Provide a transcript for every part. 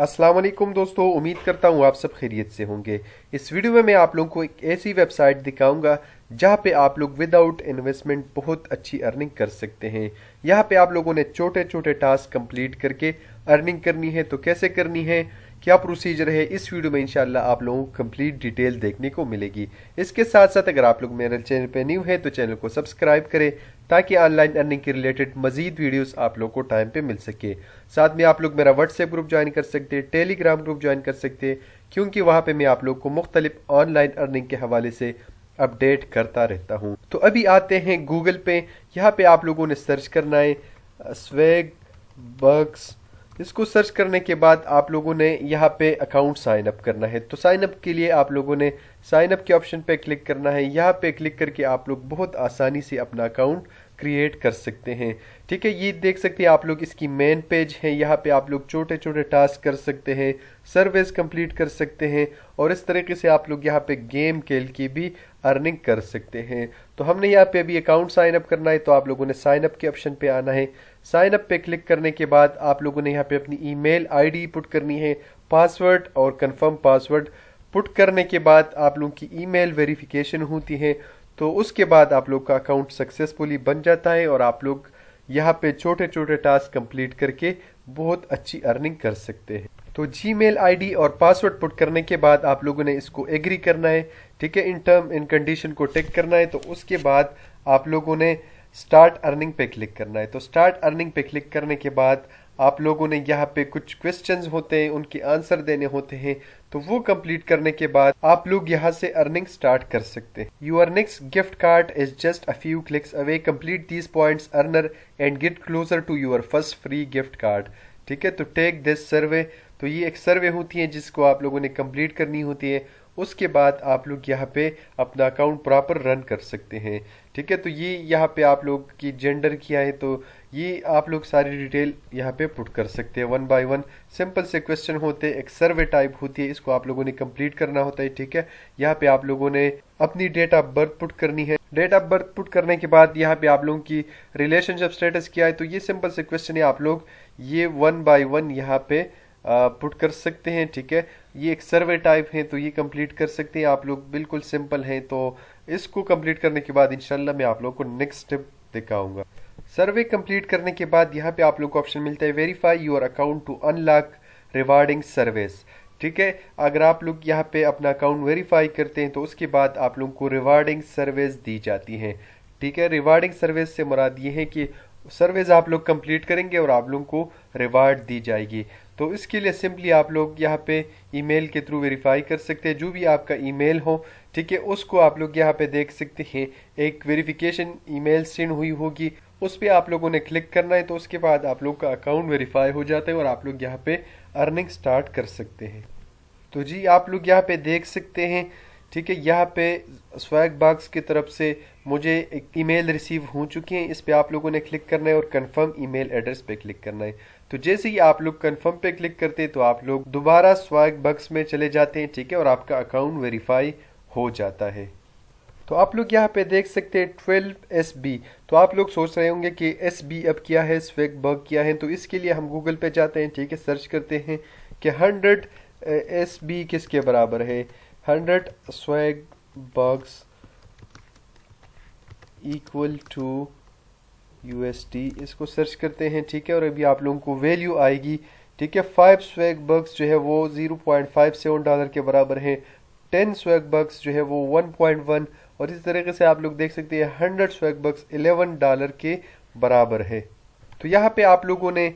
अस्सलाम वालेकुम दोस्तों उम्मीद करता हूँ आप सब खैरियत से होंगे इस वीडियो में मैं आप लोगों को एक ऐसी वेबसाइट दिखाऊंगा जहाँ पे आप लोग विदाउट इन्वेस्टमेंट बहुत अच्छी अर्निंग कर सकते हैं यहाँ पे आप लोगों ने छोटे छोटे टास्क कंप्लीट करके अर्निंग करनी है तो कैसे करनी है क्या प्रोसीजर है इस वीडियो में इंशाल्लाह आप लोगों को कंप्लीट डिटेल देखने को मिलेगी इसके साथ साथ अगर आप लोग मेरे चैनल पर न्यू है तो चैनल को सब्सक्राइब करें ताकि ऑनलाइन अर्निंग के रिलेटेड मजीद वीडियोस आप लोग को टाइम पे मिल सके साथ में आप लोग मेरा व्हाट्सएप ग्रुप ज्वाइन कर सकते हैं टेलीग्राम ग्रुप ज्वाइन कर सकते हैं क्योंकि वहाँ पे मैं आप लोग को मुख्तलिफ ऑनलाइन अर्निंग के हवाले से अपडेट करता रहता हूँ तो अभी आते हैं गूगल पे यहाँ पे आप लोगों ने सर्च करना है स्वेग बग्स इसको सर्च करने के बाद आप लोगों ने यहाँ पे अकाउंट साइन अप करना है तो साइन अप के लिए आप लोगों ने साइन अप के ऑप्शन पे क्लिक करना है यहाँ पे क्लिक करके आप लोग बहुत आसानी से अपना अकाउंट क्रिएट कर सकते हैं ठीक है ये देख सकते हैं आप लोग इसकी मेन पेज है यहाँ पे आप लोग छोटे छोटे टास्क कर सकते हैं सर्वेस कंप्लीट कर सकते हैं और इस तरीके से आप लोग यहाँ पे गेम खेल की भी अर्निंग कर सकते हैं तो हमने यहाँ पे अभी अकाउंट साइन अप करना है तो आप लोगों ने साइन अप के ऑप्शन पे आना है साइन अप पे क्लिक करने के बाद आप लोगों ने यहाँ पे अपनी ईमेल आईडी पुट करनी है पासवर्ड और कंफर्म पासवर्ड पुट करने के बाद आप लोगों की ईमेल वेरिफिकेशन होती है तो उसके बाद आप लोग का अकाउंट सक्सेसफुली बन जाता है और आप लोग यहाँ पे छोटे छोटे टास्क कंप्लीट करके बहुत अच्छी अर्निंग कर सकते हैं तो जी मेल और पासवर्ड पुट करने के बाद आप लोगों ने इसको एग्री करना है ठीक है इन टर्म इन कंडीशन को टेक करना है तो उसके बाद आप लोगों ने स्टार्ट अर्निंग पे क्लिक करना है तो स्टार्ट अर्निंग पे क्लिक करने के बाद आप लोगों ने यहाँ पे कुछ क्वेश्चंस होते हैं उनके आंसर देने होते हैं तो वो कंप्लीट करने के बाद आप लोग यहाँ से अर्निंग स्टार्ट कर सकते हैं your next gift card is just a few clicks away complete these points earner and get closer to your first free gift card ठीक है तो टेक दिस सर्वे तो ये एक सर्वे होती है जिसको आप लोगों ने कंप्लीट करनी होती है उसके बाद आप लोग यहाँ पे अपना अकाउंट प्रॉपर रन कर सकते हैं ठीक है तो ये यहाँ पे आप लोग की जेंडर किया है तो ये आप लोग सारी डिटेल यहाँ पे पुट कर सकते हैं वन बाय वन सिंपल से क्वेश्चन होते हैं एक सर्वे टाइप होती है इसको आप लोगों ने कंप्लीट करना होता है ठीक है यहाँ पे आप लोगों ने अपनी डेट ऑफ बर्थ पुट करनी है डेट ऑफ बर्थ पुट करने के बाद यहाँ पे आप लोगों की रिलेशनशिप स्टेटस किया है तो ये सिंपल से क्वेश्चन है आप लोग ये वन बाय वन यहाँ पे पुट कर सकते हैं ठीक है ये एक सर्वे टाइप है तो ये कंप्लीट कर सकते हैं आप लोग बिल्कुल सिंपल हैं तो इसको कंप्लीट करने के बाद इंशाल्लाह मैं आप लोग को नेक्स्ट स्टेप दिखाऊंगा सर्वे कंप्लीट करने के बाद यहाँ पे आप लोग को ऑप्शन मिलता है verify your account to unlock rewarding service ठीक है अगर आप लोग यहाँ पे अपना अकाउंट वेरीफाई करते हैं तो उसके बाद आप लोगों को रिवार्डिंग सर्विस दी जाती है ठीक है रिवार्डिंग सर्विस से मुराद ये है कि सर्विस आप लोग कंप्लीट करेंगे और आप लोगों को रिवार्ड दी जाएगी तो इसके लिए सिंपली आप लोग यहाँ पे ईमेल के थ्रू वेरीफाई कर सकते हैं जो भी आपका ईमेल हो ठीक है उसको आप लोग यहाँ पे देख सकते हैं एक वेरिफिकेशन ईमेल सेंड हुई होगी उस पर आप लोगों ने क्लिक करना है तो उसके बाद आप लोग का अकाउंट वेरीफाई हो जाता है और आप लोग यहाँ पे अर्निंग स्टार्ट कर सकते हैं तो जी आप लोग यहाँ पे देख सकते हैं ठीक है यहाँ पे स्वैग बाग्स की तरफ से मुझे एक ईमेल रिसीव हो चुकी है इस पर आप लोगों ने क्लिक करना है और कंफर्म ईमेल एड्रेस पे क्लिक करना है तो जैसे ही आप लोग कंफर्म पे क्लिक करते हैं तो आप लोग दोबारा स्वैग बॉक्स में चले जाते हैं ठीक है और आपका अकाउंट वेरीफाई हो जाता है तो आप लोग यहाँ पे देख सकते हैं ट्वेल्व एस बी तो आप लोग सोच रहे होंगे कि एस बी अब क्या है स्वेग बग क्या है तो इसके लिए हम गूगल पे जाते हैं ठीक है सर्च करते हैं कि हंड्रेड एस बी किसके बराबर है 100 swag bucks equal to USD इसको सर्च करते हैं ठीक है और अभी आप लोगों को वैल्यू आएगी ठीक है फाइव स्वैग बग्स जो है वो zero point five seven dollar के बराबर है टेन स्वैग बग्स जो है वो वन पॉइंट वन और इस तरीके से आप लोग देख सकते हैं hundred swag bucks eleven dollar के बराबर है तो यहाँ पे आप लोगों ने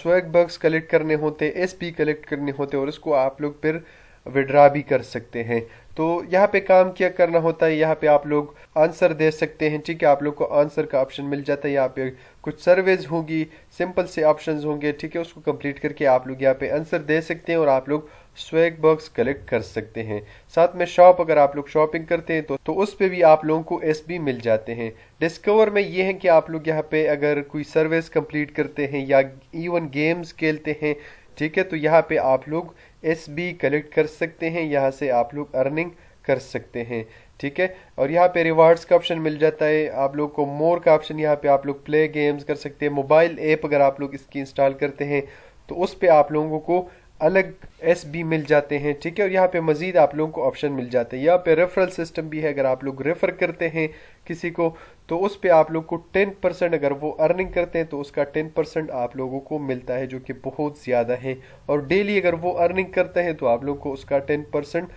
स्वैग बग्स कलेक्ट करने होते एसपी कलेक्ट करने होते और इसको आप लोग फिर विड्रा भी कर सकते हैं तो यहाँ पे काम क्या करना होता है यहाँ पे आप लोग आंसर दे सकते हैं ठीक है आप लोग को आंसर का ऑप्शन मिल जाता है यहाँ पे कुछ सर्वेज होगी सिंपल से ऑप्शंस होंगे ठीक है उसको कंप्लीट करके आप लोग यहाँ पे आंसर दे सकते हैं और आप लोग स्वेग बॉक्स कलेक्ट कर सकते हैं साथ में शॉप अगर आप लोग शॉपिंग करते हैं तो तो उस पर भी आप लोगों को एस बी मिल जाते हैं डिस्कवर में ये है कि आप लोग यहाँ पे अगर कोई सर्विस कंप्लीट करते हैं या इवन गेम्स खेलते हैं ठीक है तो यहाँ पे आप लोग एस बी कलेक्ट कर सकते हैं यहाँ से आप लोग अर्निंग कर सकते हैं ठीक है और यहाँ पे रिवार्ड्स का ऑप्शन मिल जाता है आप लोग को मोर का ऑप्शन यहाँ पे आप लोग प्ले गेम्स कर सकते हैं मोबाइल ऐप अगर आप लोग इसकी इंस्टॉल करते हैं तो उस पर आप लोगों को अलग एस बी मिल जाते हैं ठीक है और यहाँ पे मज़ीद आप लोगों को ऑप्शन मिल जाते हैं यहाँ पे रेफरल सिस्टम भी है अगर आप लोग रेफ़र करते हैं किसी को तो उस पे आप लोग को टेन परसेंट अगर वो अर्निंग करते हैं तो उसका टेन परसेंट आप लोगों को मिलता है जो कि बहुत ज़्यादा है और डेली अगर वो अर्निंग करते हैं तो आप लोग को उसका टेन परसेंट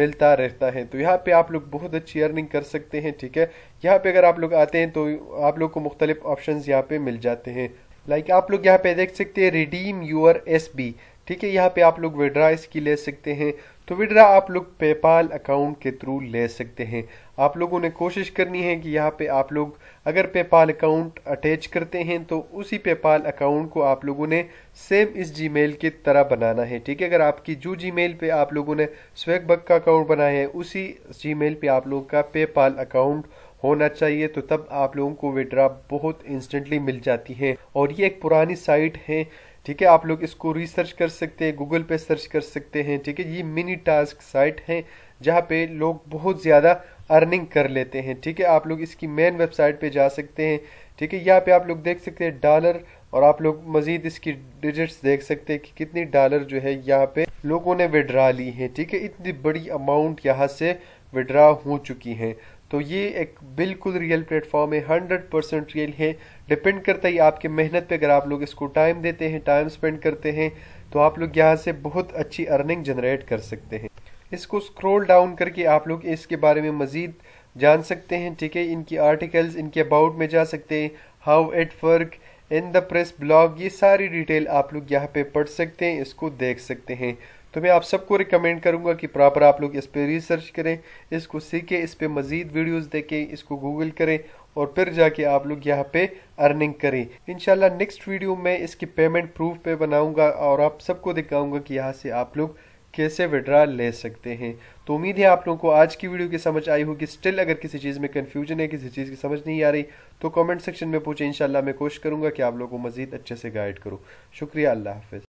मिलता रहता है तो यहाँ पे आप लोग बहुत अच्छी अर्निंग कर सकते हैं ठीक है यहाँ पे अगर आप लोग आते हैं तो आप लोग को मुख्तलिफ ऑप्शन यहाँ पे मिल जाते हैं लाइक आप लोग यहाँ पे देख सकते हैं रिडीम यूर एस बी ठीक है यहाँ पे आप लोग विड्रा इसकी ले सकते हैं तो विड्रा आप लोग पेपाल अकाउंट के थ्रू ले सकते हैं आप लोगों ने कोशिश करनी है कि यहाँ पे आप लोग अगर पेपाल अकाउंट अटैच करते हैं तो उसी पेपाल अकाउंट को आप लोगों ने सेम इस जीमेल की तरह बनाना है ठीक है अगर आपकी जो जीमेल पे आप लोगों ने स्वेग बग का अकाउंट बनाया है उसी जीमेल पे आप लोगों का पेपाल अकाउंट होना चाहिए तो तब आप लोगों को विड्रा बहुत इंस्टेंटली मिल जाती है और ये एक पुरानी साइट है ठीक है आप लोग इसको रिसर्च कर सकते हैं गूगल पे सर्च कर सकते हैं ठीक है ये मिनी टास्क साइट है जहाँ पे लोग बहुत ज़्यादा अर्निंग कर लेते हैं ठीक है आप लोग इसकी मेन वेबसाइट पे जा सकते हैं ठीक है यहाँ पे आप लोग देख सकते हैं डॉलर और आप लोग मज़ीद इसकी डिजिट्स देख सकते हैं कि कितनी डॉलर जो है यहाँ पे लोगों ने विड्रा ली है ठीक है इतनी बड़ी अमाउंट यहाँ से विड्रा हो चुकी है तो ये एक बिल्कुल रियल प्लेटफॉर्म है हंड्रेड परसेंट रियल है डिपेंड करता ही आपके मेहनत पे अगर आप लोग इसको टाइम देते हैं टाइम स्पेंड करते हैं तो आप लोग यहाँ से बहुत अच्छी अर्निंग जनरेट कर सकते हैं इसको स्क्रोल डाउन करके आप लोग इसके बारे में मज़ीद जान सकते हैं ठीक है इनकी आर्टिकल्स इनके अबाउट में जा सकते हैं how it work in the press blog ये सारी डिटेल आप लोग यहाँ पे पढ़ सकते हैं इसको देख सकते हैं तो मैं आप सबको रिकमेंड करूंगा कि प्रॉपर आप लोग इस पर रिसर्च करें इसको सीखें इस पर मज़ीद वीडियोज़ देखें इसको गूगल करें और फिर जाके आप लोग यहाँ पे अर्निंग करें इनशाला नेक्स्ट वीडियो में इसकी पेमेंट प्रूफ पे बनाऊंगा और आप सबको दिखाऊंगा कि यहाँ से आप लोग कैसे विड्रा ले सकते हैं तो उम्मीद है आप लोगों को आज की वीडियो की समझ आई होगी स्टिल अगर किसी चीज़ में कन्फ्यूजन है किसी चीज़ की समझ नहीं आ रही तो कमेंट सेक्शन में पूछें इंशाल्लाह मैं कोशिश करूँगा कि आप लोगों को मज़ीद अच्छे से गाइड करूँ शुक्रिया अल्लाह हाफिज़